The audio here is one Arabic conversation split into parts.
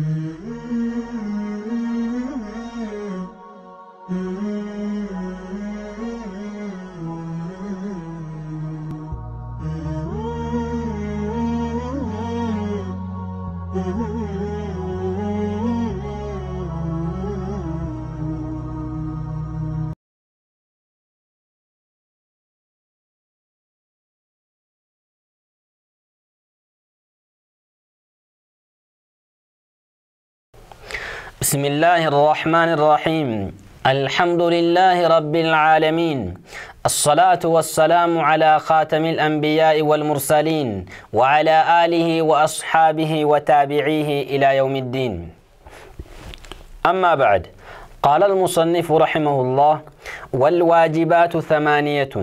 Mm-hmm. بسم الله الرحمن الرحيم الحمد لله رب العالمين الصلاة والسلام على خاتم الأنبياء والمرسلين وعلى آله وأصحابه وتابعيه إلى يوم الدين أما بعد قال المصنف رحمه الله والواجبات ثمانية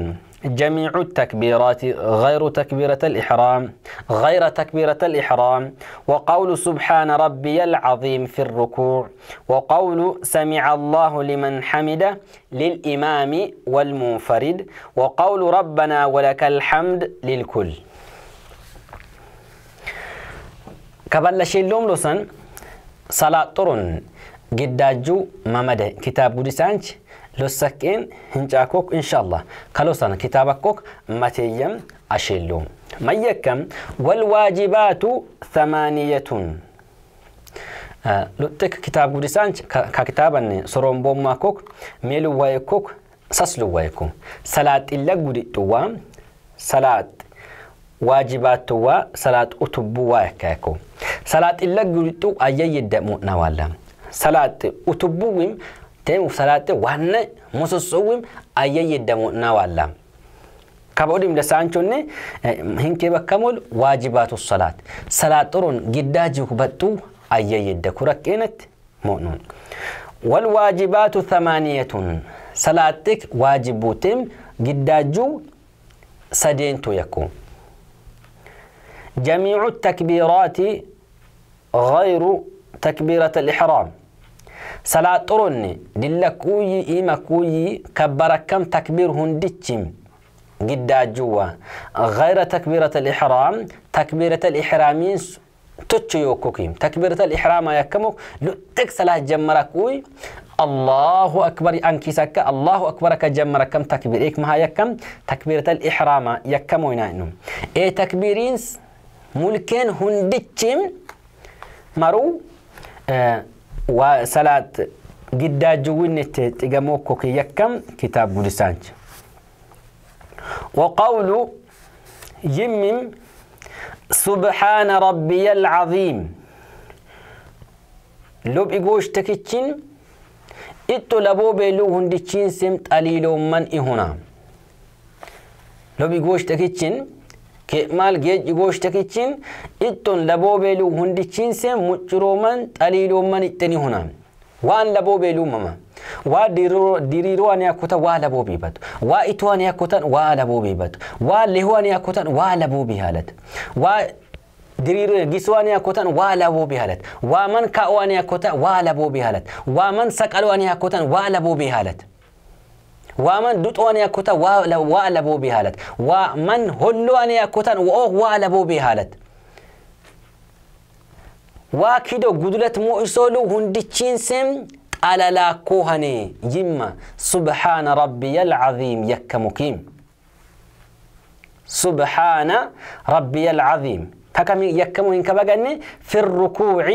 جميع التكبيرات غير تكبيرة الإحرام غير تكبيرة الإحرام وقول سبحان ربي العظيم في الركوع وقول سمع الله لمن حمده للإمام والمنفرد وقول ربنا ولك الحمد للكل شيء لوم لسن صلاة طرن قداجو ممده كتاب بوديسانش losakkeen hin caakook inshaallah kalosan kitaabakkook mateeyyam asheellu mayyakkam walwaajibaatu thamaaniyatun lutte kitaab gudisaanch ka kitaabanne soromboommaakkook meeluwaayekook sasluwaayeku salaaxilla gudidhuwaa salaat waajibaatuwaa salaat utubbuwaa ekkaayeku salaaxilla gudidhu ayyayyidda mu'nawaalla salaat utubbuwim تيم وفسالات وانا مسوسوم أيه يدمو نوالا كبوديم لسانچوني هنكي بكمل واجبات الصلاة صلاة ترون جداجي كبتو أيه يدكو ركينت مؤنون والواجبات ثمانية صلاتك واجبوتم جداجو سدينتو يكو جميع التكبيرات غير تكبيرة الإحرام صلاة طرني دلكوي إما كوي كبركم تكبير هندتشم قد جوا غير تكبيرة الإحرام تكبيرة الإحرامين تتشو يوكوكيم تكبيرة الإحرام يكمو لتك صلاة جمركوي الله أكبر أنكي سكا الله أكبر كجمر كم تكبير إيك مها يكم تكبيرة الإحرام يكم وينينم إيه تكبيرين ملكين هندتشم مرو آه وصلاة جوين تيغموكو كي يكم كتاب بولسانج وقول يمم سبحان ربي العظيم لب إقوش تكتشين إتو لبو بيلو هندشين سمت أليلو من إهنا لب إقوش تكتشين maal geejji gooshtekichiin ittoon laboo beeluu hundichiinse muccuroman xaliilooman ixxini huna waan laboo beeluu mama waa diriiroo ani akkotan waa laboo biibatu waa itoo ani akkotan waa laboo biibatu waa lehoo ani akkotan waa laboo bihaalata waa diriiroo gisoo ani akkotan waa laboo bihaalata waa man kaa'oo ani akkotan waa laboo bihaalata waa man saqaloo ani akkotan waa laboo bihaalata ومن دوت أن يكوتا وألبو بهالت ومن هلو أن يكوتا وأوه وألبو بهالت واكيدو قدلت مؤسولو هندي سم على لا كوهني يما سبحان ربي العظيم يك مقيم سبحان ربي العظيم ككم يكم إن كبجني في الركوع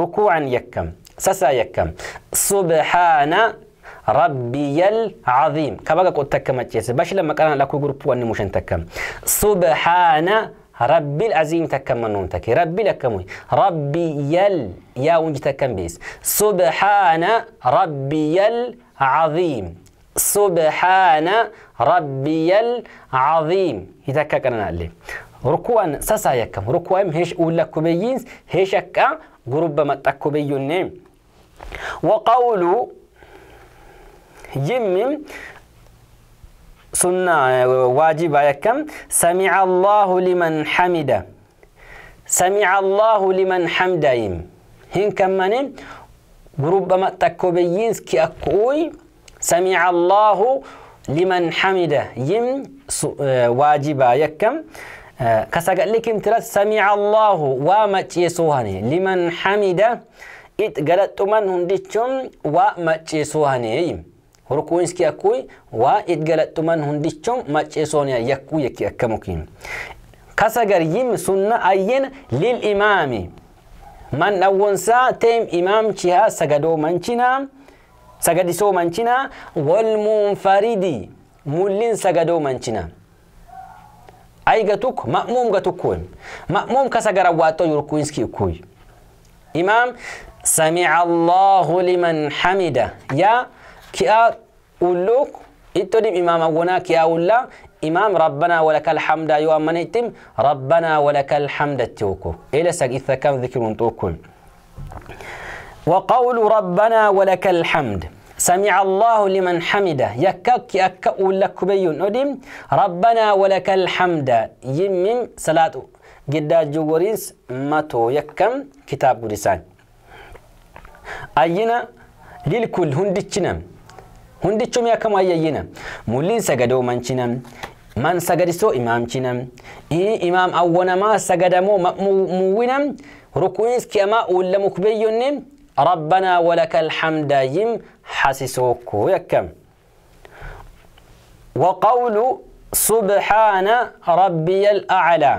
ركوعا يكم سسا يكم سبحان ربي العظيم كبقى قد تكمت يس باش لما كان لكو قربو وان مشن تكم سبحان ربي العظيم تكمن نون تكي ربي لكموي ربي يل يا ونج تكم بيس سبحان ربي العظيم سبحان ربي العظيم يتككنا لي ركوان ساسا يكم ركوان هش أولا كبيين هيش أكا جروب ما تكبيين وقولوا يمم سنة آه، واجب كم سمع الله لمن حمده سمع الله لمن حمده يم هن كمان ربما تكوبيين كي أكوي سمع الله لمن حمده يم آه، واجب يكم آه، كسقال لكم ترى سمع الله وما تيسوهني لمن حمده إت قلت من هندتشم وما تيسوهني يم Horkuunis kee akkuu waa itgalaxxuman hundichoon macceesoon yakkuu yakki akkamukiin. Kasagar yim sunna ayyen lil imaami. Man dhawwansaa teem imaam chihaa sagadoo manchinaa sagadisoo manchinaa wal munfaridi mullin sagadoo manchinaa. Ay gatuk ma'muum gatukkuun ma'muum kasagara waaxoo yorkuunis kee Imaam samica Allahu liman hamida yaa. كيا ولوك اتدم إمام أغنى كيا ولا إمام ربنا ولك الحمد من يتم ربنا ولك الحمد توكو إلى سق إذا كان ذكر توكل وقول ربنا ولك الحمد سمع الله لمن حمده يكك يكك ولك بيون أدم ربنا ولك الحمد يمم صلاة جدا جوريس ماتو يكم كتاب قدسان أينا للكل هندتشنا hundichum yakam ayyayyina mulliin sagadoo manchinan man sagadisoo imaamchinan imaam awwanamaa sagadamoo muwwinan ruku'iins ki'amaa uullamuk beeyyonne rabbanaa walakal hamdaa yim hasisookoo yakkam وقول سبحان ربي الأعلى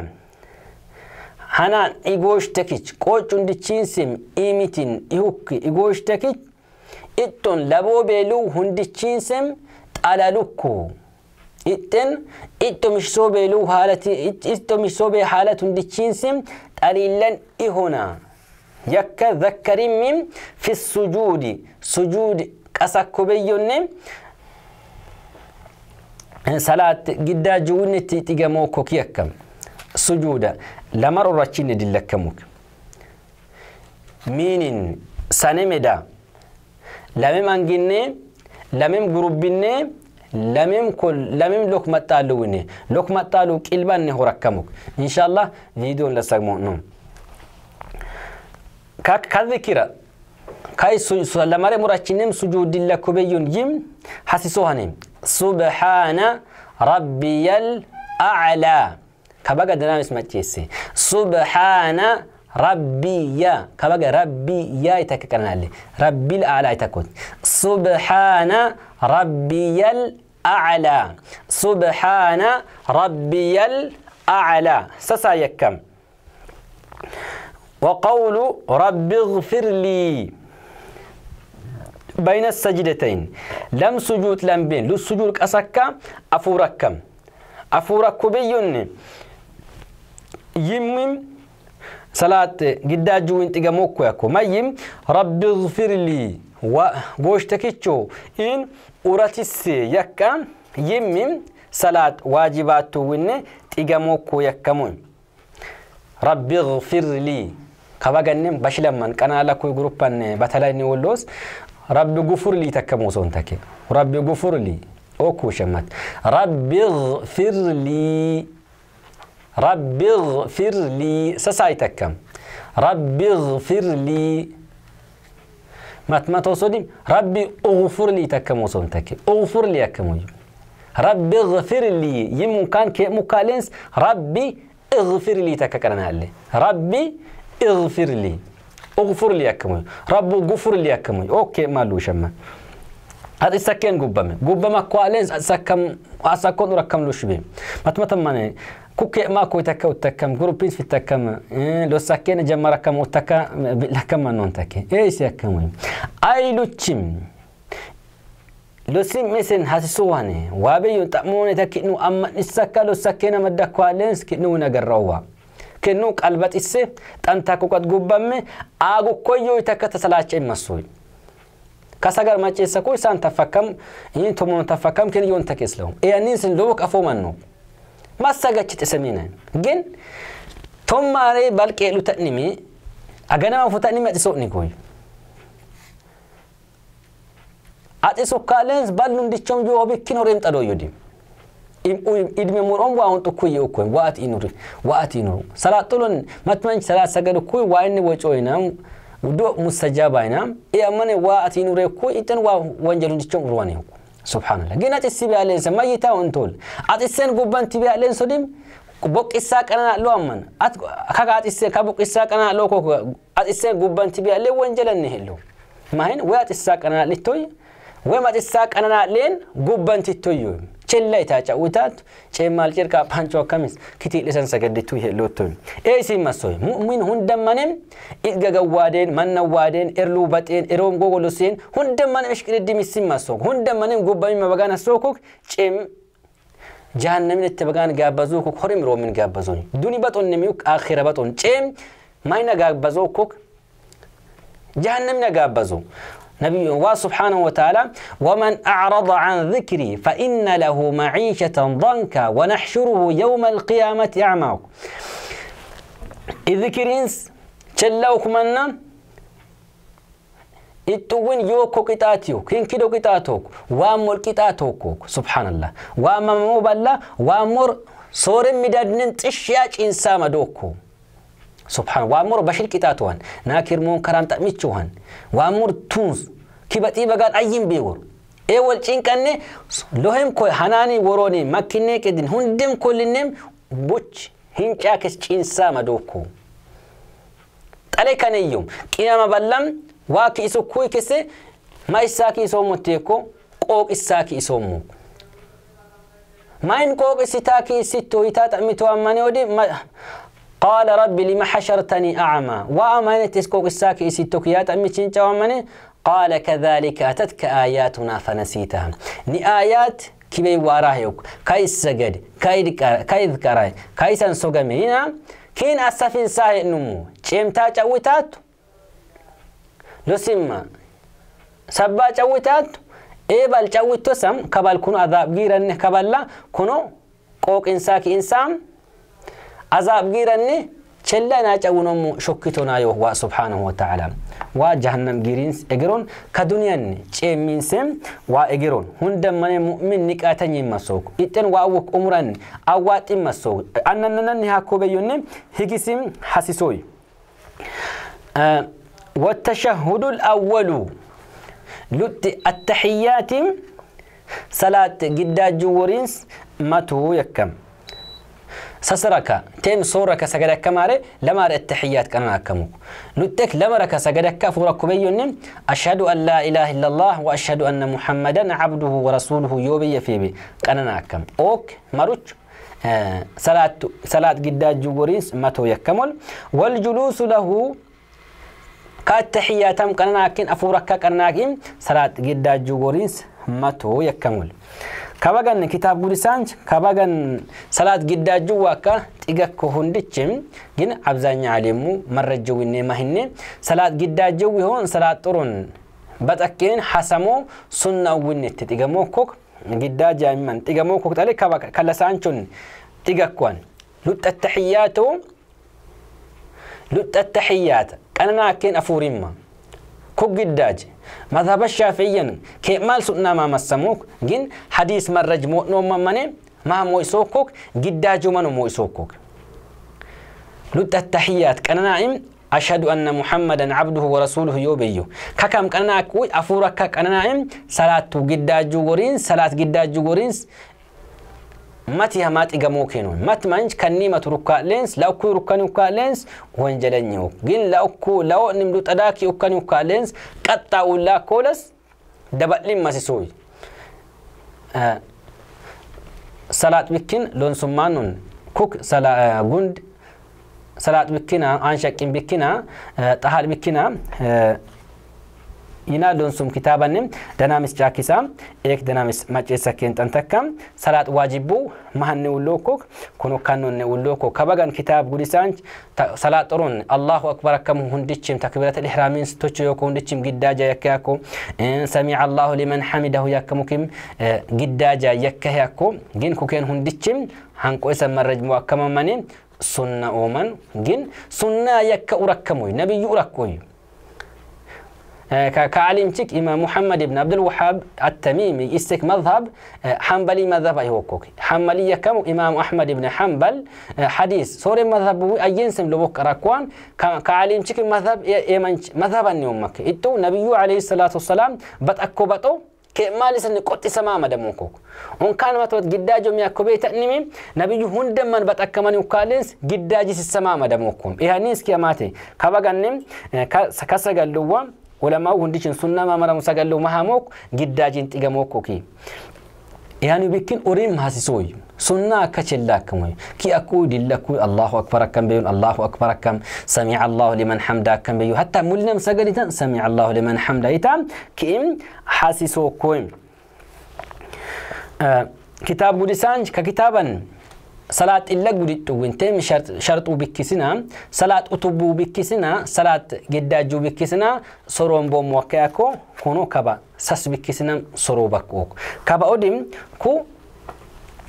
هنا إيغوش تكيج قوش اندتشين سم إيمتين إيهوك إيغوش تكيج itton laboo beeluu hundichiinsem xalalukku itten itto mishsoo beeluu haalati itto mishsoo bee haalat hundichiinsem xaliillan ihona yakka zakkarimim fi sujuudi sujuudi qasakko beeyyonne salaat giddaa juwunnetti xigamoo koki akkam sujuuda lamar orrachinne dillakkamuk miinin sanemeda لمم أنجني لمم جروبيني لمم كل لمم لوك متالوني لوك متالو كلبان نهو إن شاء الله فيديو لسقمو كا كذكرا كاي سلمار مراتشنم سجود لك بيون يم حسسوهني سبحان ربي الأعلى كبقى دنام اسمك سبحان ربي يا ربي يا يتكلنا ربي الأعلى يتكون سبحان ربي الأعلى سبحان ربي الأعلى سسا يكم وقول رب اغفر لي بين السجدتين لم سجود لم بين لو سجود أسكا أفوركم أفورك بيون يمم صلاة جدا جو انت جموكو يكو ميم رب اغفر لي وغوشتكيتشو إن أوراتيسي يكا يمم صلاة واجبات ون تيجموكو يكمون رب اغفر لي كباغنم بشلمن كان لكو جروبان بتلايني ولوس رب غفر لي تكمو سونتك رب غفر لي اوكو شمت رب اغفر لي رب اغفر لي سسايتكم رب اغفر لي ما ما توصلين رب اغفر لي تكم وصلن تكي اغفر لي كم رب اغفر لي يم كان كي مكالنس ربي اغفر لي تككرنا لي ربي اغفر لي اغفر لي كم رب اغفر لي كم اوكي مالو شما هذا سكن قبما قبما كوالنس سكم اسكن رقم لو شبي ما تمتمني kukeema ko takka uttakam gurupins fittakama losakkene jammarakama uttakka lakkama non takke eisi akkama ailuchim losim mesen hasisuwane waabeyyon xa'moone ta kidnu ammadhissakka losakkena maddakkaalens kidnuun agarrawwa kennu qalbaxisse xantakko qad gubbamme aagukkoyyoo takka tasalaacha immassuy kasagar maceessa ko isaan tafakkam tomoon tafakkam keniyyoon takkees lahu eyanniisin lowo qafoo mannu massagachite samina gen tommaare balqeelu ta'nimi aganama futa'nimi axiso'ni koy axisokkaalens ballundichom ju obikkin horeem xadoyyodi idme muron wa on tukkuy ukkoy waat inuri waat inuru salaatolon matman salat sagad ukkuy wa inni wocoyinam do mustajabainam e amane waat inure kuy iten wa wanjelundichom urwani ukkoy سبحان الله جينا تسي بيالين سما يتا وانتول اتسن غبان تي بيالين سوديم boqqisaa qanaa loo amman kaga axissee ka boqqisaa qanaa loo kooka axissee gubbanti biyaallee wanjalanne hello mahin way axissaa qanaa littoy way maxisaa qanaa leen gubbantittoyyoo chilla itaa ca'uitaatu ceemmaal cirqaa paancoo akkamis kitii dhisan sagaddituu yeelloottoon ee isin massooy mu'min hundammanem itgagawwaadeen mannawwaadeen erluu baxeen eroom gogoloseen hundammanem ishqididdim isin massook hundammanem gubbamima bagaan assookuk ceem jahannamin itti bagaan gaabbazuu horim roomin gaabbazoon duni baxonnemi aakhira baxon ceem mayna gaabbazoo kuk jahannamin gaabbazu نبي الله سبحانه وتعالى ومن أعرض عن ذكري فإن له معيشة ضنكا ونحشره يوم القيامة أعماك الذكر إنس تلوك منا إتوين يوكو كتاتيو كين كدو كتاتوك وامور كتاتوكوك سبحان الله وامور مبالا وامور تشياج إنسان دوكو subhaan waamur bashil qixaatuhan naakir munkaraam han waamur tuunsu kibaxii bagaan ayyin beegur ee wal cinqanne lohem ko hanaanii woroonii makkinnee qedin hundem kollinnem bochi hincaa kes cinsaa dookku xale kaneyyum qiyama ballam waa ki isu kuy kese ma issaa main qooq isitaa hitaa xammito قال رب لما حشرتني أعمى وأمانة تسكوك الساكي إسيتوكيات أمي تشينتا وأمانة قال كذلك أتتك آياتنا فنسيتها ني آيات كبي وراهيوك كاي السجد كاي ذكراي كاي سنسوغمي هنا كين أسفين ساهي نمو تشيمتا تشويتات لسيما سبا تشويتات إيبال تشويتو سم كبال كونو أذاب جيران كبالا كونو قوك إنساكي إنسان عذاب جيرني شلنا جاونم شكتنا يوه سبحانه وتعالى وجهنم جيرين اجرون كدنيا تشيمين سم واجرون هند من مؤمن نكاتني مسوك اتن واوك عمرن اوات مسوك اننن هاكو بيون هيكسم حسيسوي آه والتشهد الاول لت التحيات صلاه جدا جورينس متو يكم سسرك تيم صورك سجدك كماري لما التحيات كنا أكمو نتك لمرك سجدك كفور بيون أشهد أن لا إله إلا الله وأشهد أن محمدا عبده ورسوله يوبي فيبي كنا أكم أوك مرج آه، سلات سلات جدا قداد ما تو يكمل والجلوس له كات كالتحياتم كنا أكين أفورك كنا كن صلاة قداد جوريس تو يكمل kabagan kitaab gudisaanch kabagan salaad gidaaju waaka xigakko hundichim gin abzaanya alimu marrajowinne mahinne salaad gidaaju wihon salaad turun baxakkeen hasamo sunna uwinnetti xigamookok giddaa jaamiman xigamookok xale kalasaanchun xigakkuan luxxa taxiyyaatoo luxxa taxiyyaata qananaakkeen afuurimma koggiddaaje madhaba shaafiyan kee maal su'naamaa massamuuk gin hadiis marraj mo'noomammane maa mo'isookkook giddaajumano mo'isookkook luxxa tahiyaat qananaa'im ashhadu anna muhammadan cabduhu warasuuluhu yoo beyyo kakam qananaa afuur akka qananaa'im salaattu giddaajuu woriin salaat giddaajuu woriin mati hamaa xigamoo keenuun mat manj kannima turukkaa'leens la'ukkuu rukkani ukkaa'leens wanjalanyi gin la'ukkuu la'oo nimdu xadaakii ukkani ukkaa'leens qaxxaa'uun laakkoolas dabal'in masisuuy salaat bikkin loonsummaan nun kuk gund salaat bikkina anshaqqin bikkina xahaal bikkina ينادون سم كتابا نم دنامس جاكيسا إيك دنامس مجيسا كنتن تكا صلاة واجبو مهن ولوكو كنو كانون ولوكو كبغان كتاب قدسان صلاة رون الله أكبر كم هندتشم تكبيرة الإحرامين ستوچو يوكو هندتشم قداجا يكياكو سمع الله لمن حمده يكمكم قداجا يكياكو جين كوكين هندتشم هنكو اسم مرج مؤكما منين سنة أومن جين سنة يكا أركموي نبي يركوي آه، كعلم تك إمام محمد بن عبد الوهاب التميمي استك مذهب آه، حنبلي مذهب أيه هوكوك حنبلي كم إمام أحمد بن حنبل آه، حديث صور مذهب أينسم لبوك ركوان كعلم تك مذهب إيه، إيمان مذهب النيومك إتو نبي عليه الصلاة والسلام بتأكو بتو كمالس إن قط سما مدمو كوك on kanuma tawat giddaajo mi akko bee ta'nimi nabiyyu hundamman baxakkamani ukkaalens giddaaji sissamaama damookkum ihaniis kiyamaate kabagannem kasagalluwwa ولما ونديشن سنة ما مرة مسجل له مهامك جدا جنت إجمعك يعني بكن أريم هسيسوي سنة كتلا كمي كي أقول الله كوي الله أكبر كم بيون الله أكبر كم سمع الله لمن حمدا كم بيون حتى ملنا مسجل سمع الله لمن حمدا يتم كيم حسيسو كويم آه كتاب قدسانج ككتابا صلاة إلا قدت وانت شرط شرط وبكسنا صلاة أطب بكسنا صلاة جداجو بكسنا صروم بوم وكاكو كونو كبا سس بكسنا صرو بكوك كبا أدم كو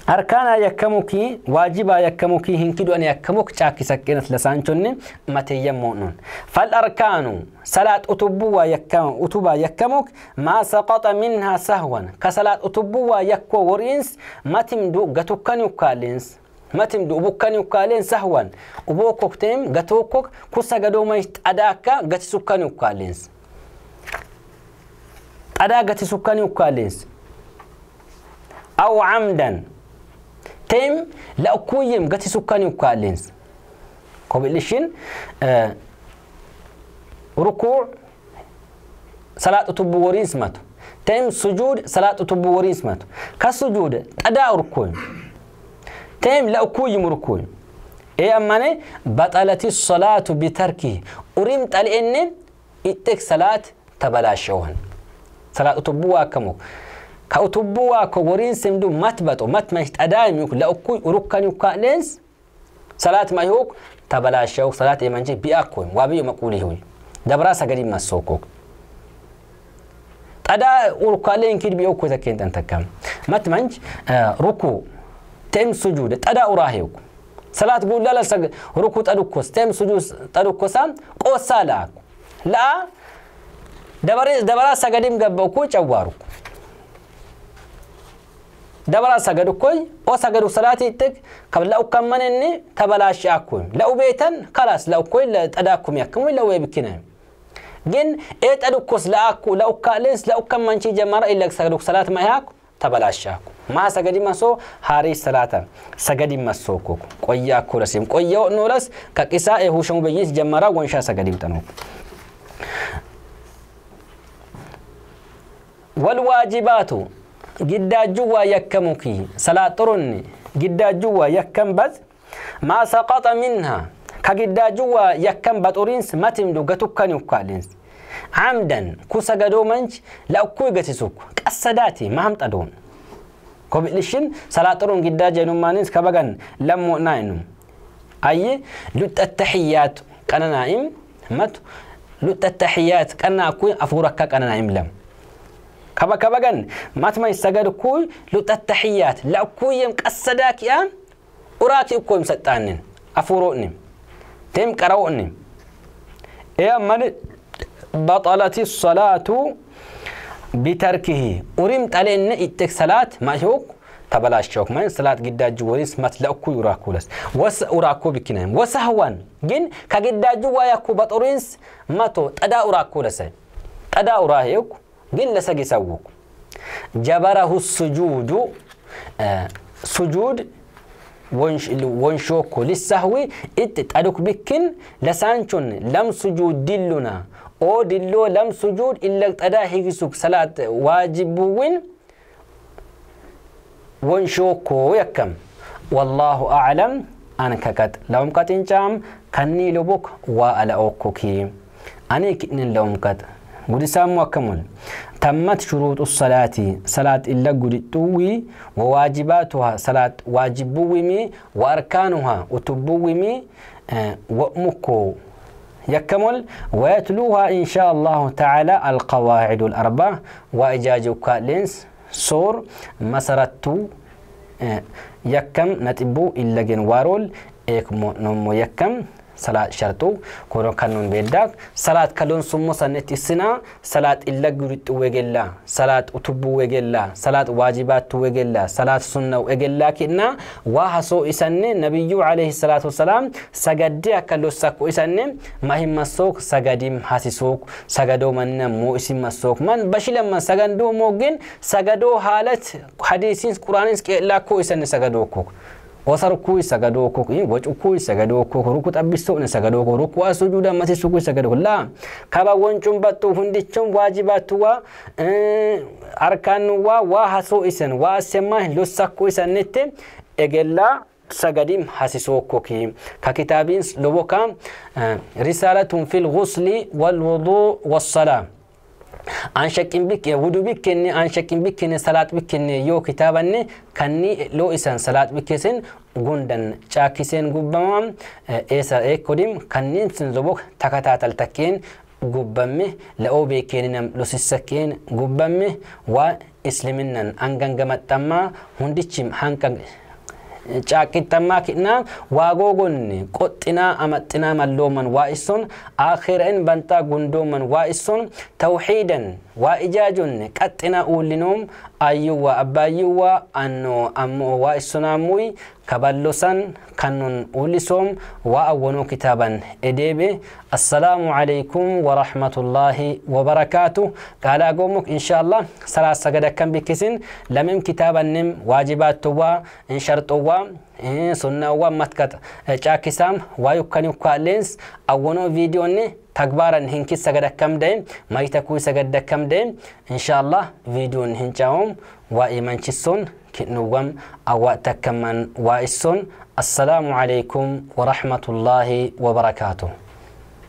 أركانا يكموكي واجبا يكموكي هنكدو أن يكموك تاكي سكينة لسان جنن متي يمونون فالأركان صلاة أتبوا يكم أتبا يكموك ما سقط منها سهوا كصلاة أتبوا يكو ورينس متي مدو قتو كالينس matimdu ubu kaniukaaleen sahwan uboo kokteem gatokook kursa gadoo maytadhaa gati suukkanii ukkaaleensi aadaa gati suukkanii ukkaaleensi awwacmdan teem laakuyyeem gati suukkanii ukkaaleensi kobilishiin eh, rukuu salaaxutubbu wariinsa matu teem sojuud salaaxutubbu wariinsa matu kas sojuudee aadaa rukuu. تيم لا لأكو يمركو اي أماني بطلت الصلاة بتركه أريم تلئن إتك صلاة تبلاشون صلاة تبوا كمو كأتبوا كورين سمدو متبطو متمشت أدائم يوك لأكو أركن يوكا لينس صلاة ما يوك تبلاشو صلاة يمنجي بيأكوين وابي مقولي هوي دبرا سغدي ما سوكو تدا وركالين كيد بيوكو تكين تنتكام متمنج آه ركو teem sujuude xadaa uraaheeku salaat guullala ruku xadukkos teem sujuus xadukkosaa qoossaa la'aaku la'aa dabaraa sagadiim gabba'ukuu cawwaaruku dabaraa sagadukoy oo sagadu salaatii xiq kab la'u kammaninni tabalaashe akkoy la'u beetan kalaas la'ukoy xadaakumi akkamuy la'uweebikinayi ግን ኤጠድ እኮስ ለአኩ ለኡካሌንስ ለኡካ መንቺ ጀመረ ኢለክ ሰዱክ ሰላት ማያኩ ተበላሻኩ ما سجدي مسو هاري الصلاة سجدي مسو كوك قويا كورسيم قويا نورس كقساء هو شو بيجي جمرة وانشا سجدي بتنو والواجبات جدا جوا يكمكي صلاة ترني جدا جوا يكم بز ما سقط منها كجدا جوا يكم بطورينس ما تمدو كانوا كالينس عمدا كوسا قدو منج لا كوي قتسوك ما هم تدون كوبيلشين سلاطرون جدا جنوم مانس كبعن لمو نائنو أي لوت التحيات كنا نائم مت لوت التحيات كنا أكو أفورك كنا نائم لم كبا كبعن ما تما يستجد كوي لوت التحيات لا كوي يمك الصداق يا أراتي كوي مستانين أفورقني تم كروقني يا من بطلت الصلاة بتركه أريم تلين إتك صلاة مشوك ተበላሸው ማለት ስላት ግዳጁ ወይስ መትለኩ ዩራኩለስ ወስ ኡራኩ ቢክነም ወሰህዋን ግን ከግዳጁ ዋያኩ በጦሪንስ መቶ ጠዳ ኡራኩለሰ ጠዳ ኡራሄኩ ግን ለሰጊ ሰውኩ ጀበረሁ ሱጁዱ ሱጁድ ወንሾኩ ሊሳህዊ እጥ ጠዱክ ቢክን ለሳንቹን ለም ሱጁድ ዲሉና هود اللو لم سجود إلا قدا هيكسوك صلاة واجب وين ونشوكو يكم والله أعلم أنا لوم كات إنجام كني لبوك وألا أوكوكي أنا لوم كات كت ودسام وكمل تمت شروط الصلاة صلاة إلا توي وواجباتها صلاة واجبوي وأركانها وتبوي وأمكو يكمل ويتلوها إن شاء الله تعالى القواعد الأربع وإجاج لينس صور مسرتو إيه، يكم نتبو إلا جنوارول إكمو نمو يكم salat shartu kono kanun bedak salat kalon summo sannetti sina salat illa guritu wegella salat utubu wegella salat wajibatu wegella salat sunna wegella kinna wa haso isanne nabiyyu alayhi salatu wasalam sagadde akalo sakko isanne mahimma sok sagadim hasisok sagado manna mo isimma sok man bashilamma sagando mogen sagado halat hadisin qur'anin qella ko isanne sagado kok وسركوي سجدوا كوك إيه وجوكوي سجدوا ركوا تبستون سجدوا ركوا سجودا ما تسوكوا سجدوا لا كبا وانجم باتو فندشم واجباتوا أركانوا وهسو إسن واسمه لسكوا إسن إجلا سجديم حسسوكوك ككتابين لبوكا رسالة في الغسل والوضوء والصلاة an shaqqin wuduu bikkenne an shaqqin bikkenne salaat bikkenne yoo kitaabanne kanni loo isan salaat bikkesen gundan caakkiseen gubbama eessa eh, eekkodim kanniin sin zobok takataatal takkeen gubbamme la'oo beekeeninam losisakkeen gubbamme waa isliminan an gangamaxxammaa hundichim caaqixxammaa ki'naan waagoogonni qoxxinaa amaxxinaa mallooman waa issun aakhireen bantaa gundooman waa issun tawxiidan وإجاجون كتنا أولنوم أيوة أبايوة أنو أمو وإسناموي كبلسن كنن أولسوم وأونو كتابا إديبي السلام عليكم ورحمة الله وبركاته قال أقومك إن شاء الله سلاسة قد كان بكسن لمن كتابا نم واجبات توا إن شرط sunnawwan matkata caakisaam waa yukkan yukkaalleens awwanoo viidiyoonni tagbaaran hinkis sagadakkam da'im maytakuu sagadakkam da'im inshaallah viidiyoon hin caawum waa imanchissuun كنوم أو تكمن وإسون السلام عليكم ورحمة الله وبركاته